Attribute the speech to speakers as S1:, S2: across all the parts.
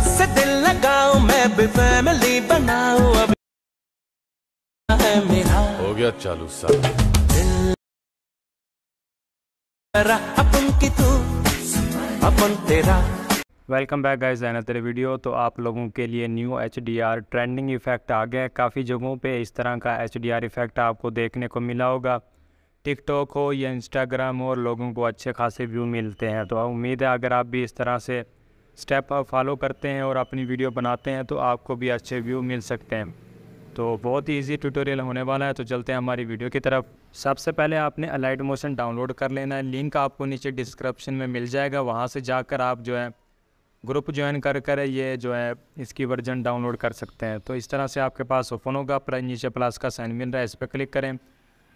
S1: मुझसे दिल लगाओ मैं भी फैमिली बनाओ अभी है मेरा हो गया चालू साहब अपन की तू अपन तेरा वेलकम बैक गाइज एन तेरे वीडियो तो आप लोगों के लिए न्यू एच ट्रेंडिंग इफ़ेक्ट आ गया है काफ़ी जगहों पे इस तरह का एच इफ़ेक्ट आपको देखने को मिला होगा टिकटॉक हो या इंस्टाग्राम हो और लोगों को अच्छे खासे व्यू मिलते हैं तो उम्मीद है अगर आप भी इस तरह से स्टेप आप फॉलो करते हैं और अपनी वीडियो बनाते हैं तो आपको भी अच्छे व्यू मिल सकते हैं तो बहुत ही ईजी ट्यूटोरियल होने वाला है तो चलते हैं हमारी वीडियो की तरफ सबसे पहले आपने अलाइट मोशन डाउनलोड कर लेना है लिंक आपको नीचे डिस्क्रिप्शन में मिल जाएगा वहाँ से जाकर आप जो है ग्रुप ज्वाइन कर कर ये जो है इसकी वर्जन डाउनलोड कर सकते हैं तो इस तरह से आपके पास ओपन होगा नीचे प्लस का साइन मिल रहा है इस पर क्लिक करें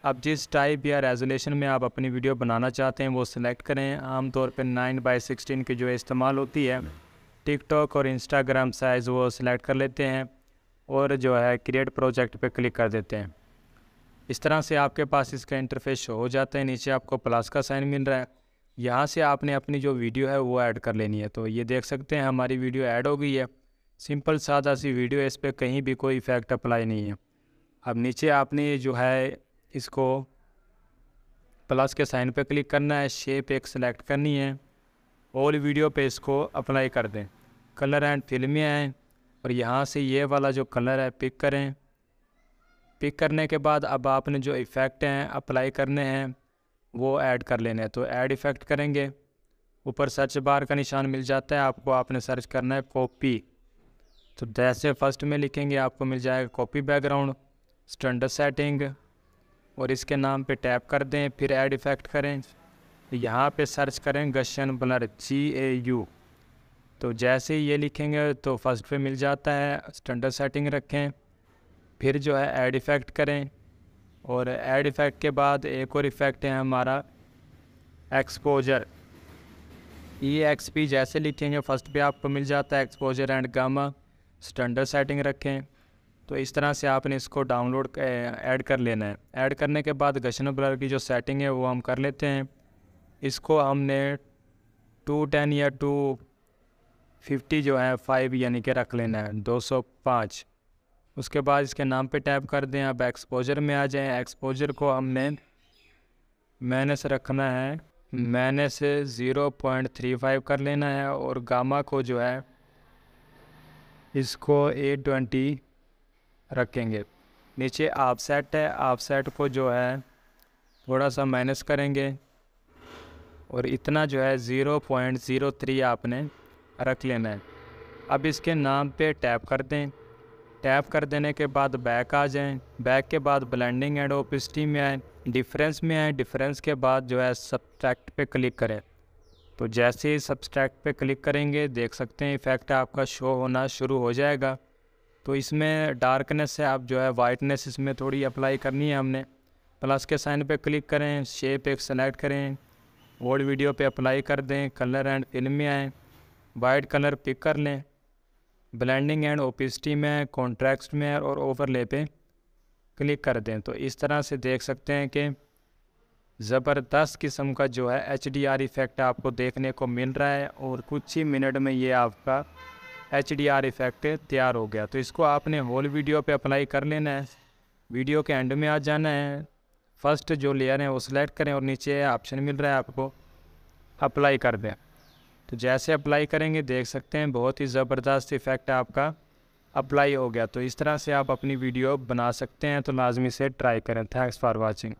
S1: अब जिस टाइप या रेजोलेशन में आप अपनी वीडियो बनाना चाहते हैं वो सिलेक्ट करें आमतौर पर नाइन बाई सिक्सटीन की जो इस्तेमाल होती है टिकटॉक और इंस्टाग्राम साइज़ वो सिलेक्ट कर लेते हैं और जो है क्रिएट प्रोजेक्ट पे क्लिक कर देते हैं इस तरह से आपके पास इसका इंटरफेस शो हो जाता है नीचे आपको प्लस का साइन मिल रहा है यहाँ से आपने अपनी जो वीडियो है वो ऐड कर लेनी है तो ये देख सकते हैं हमारी वीडियो ऐड हो गई है सिंपल सादा सी वीडियो है इस पर कहीं भी कोई इफ़ेक्ट अप्लाई नहीं है अब नीचे आपने जो है इसको प्लस के साइन पे क्लिक करना है शेप एक सेलेक्ट करनी है ऑल वीडियो पे इसको अप्लाई कर दें कलर एंड फिल में आएँ और यहाँ से ये वाला जो कलर है पिक करें पिक करने के बाद अब आपने जो इफ़ेक्ट हैं अप्लाई करने हैं वो ऐड कर लेने तो ऐड इफ़ेक्ट करेंगे ऊपर सर्च बार का निशान मिल जाता है आपको आपने सर्च करना है कॉपी तो जैसे फर्स्ट में लिखेंगे आपको मिल जाएगा कॉपी बैकग्राउंड स्टैंडर्ड सेटिंग और इसके नाम पे टैप कर दें फिर ऐड इफ़ेक्ट करें यहाँ पे सर्च करें गशन ब्लर जी ए यू तो जैसे ही ये लिखेंगे तो फर्स्ट पे मिल जाता है स्टैंडर्ड सेटिंग रखें फिर जो है ऐड इफ़ेक्ट करें और ऐड इफ़ेक्ट के बाद एक और इफ़ेक्ट है हमारा एक्सपोजर ई एक्स पी जैसे लिखेंगे फर्स्ट पे आपको मिल जाता है exposure and gamma standard setting रखें तो इस तरह से आपने इसको डाउनलोड ऐड कर लेना है ऐड करने के बाद गशन ब्लर की जो सेटिंग है वो हम कर लेते हैं इसको हमने टू टेन या टू फिफ्टी जो है फाइव यानी कि रख लेना है दो सौ पाँच उसके बाद इसके नाम पे टैप कर दें अब एक्सपोजर में आ जाएं एक्सपोजर को हमने माइनस रखना है minus zero point three five कर लेना है और गामा को जो है इसको एट ट्वेंटी रखेंगे नीचे आफ सेट है ऑफसेट सेट को जो है थोड़ा सा माइनस करेंगे और इतना जो है ज़ीरो पॉइंट ज़ीरो थ्री आपने रख लेना है अब इसके नाम पे टैप कर दें टैप कर देने के बाद बैक आ जाएं बैक के बाद ब्लेंडिंग एंड ओपिसिटी में आए डिफरेंस में आए डिफरेंस के बाद जो है सब्सट्रैक्ट पे क्लिक करें तो जैसे ही सब्सट्रैक्ट पे क्लिक करेंगे देख सकते हैं इफ़ेक्ट आपका शो होना शुरू हो जाएगा तो इसमें डार्कनेस है आप जो है वाइटनेस इसमें थोड़ी अप्लाई करनी है हमने प्लस के साइन पे क्लिक करें शेप एक सेलेक्ट करें ओल्ड वीडियो पे अप्लाई कर दें कलर एंड फिल्म में आएँ वाइट कलर पिक कर लें ब्लेंडिंग एंड ओपिसटी में कॉन्ट्रैक्ट में और ओवरले पे क्लिक कर दें तो इस तरह से देख सकते हैं कि ज़बरदस्त किस्म का जो है एच डी आर इफ़ेक्ट आपको देखने को मिल रहा है और कुछ ही मिनट में ये आपका एच डी आर इफ़ेक्ट तैयार हो गया तो इसको आपने होल वीडियो पे अप्लाई कर लेना है वीडियो के एंड में आ जाना है फर्स्ट जो लेयर है वो सिलेक्ट करें और नीचे ऑप्शन मिल रहा है आपको अप्लाई कर दें तो जैसे अप्लाई करेंगे देख सकते हैं बहुत ही ज़बरदस्त इफ़ेक्ट आपका अप्लाई हो गया तो इस तरह से आप अपनी वीडियो बना सकते हैं तो लाजमी से ट्राई करें थैंक्स फॉर वॉचिंग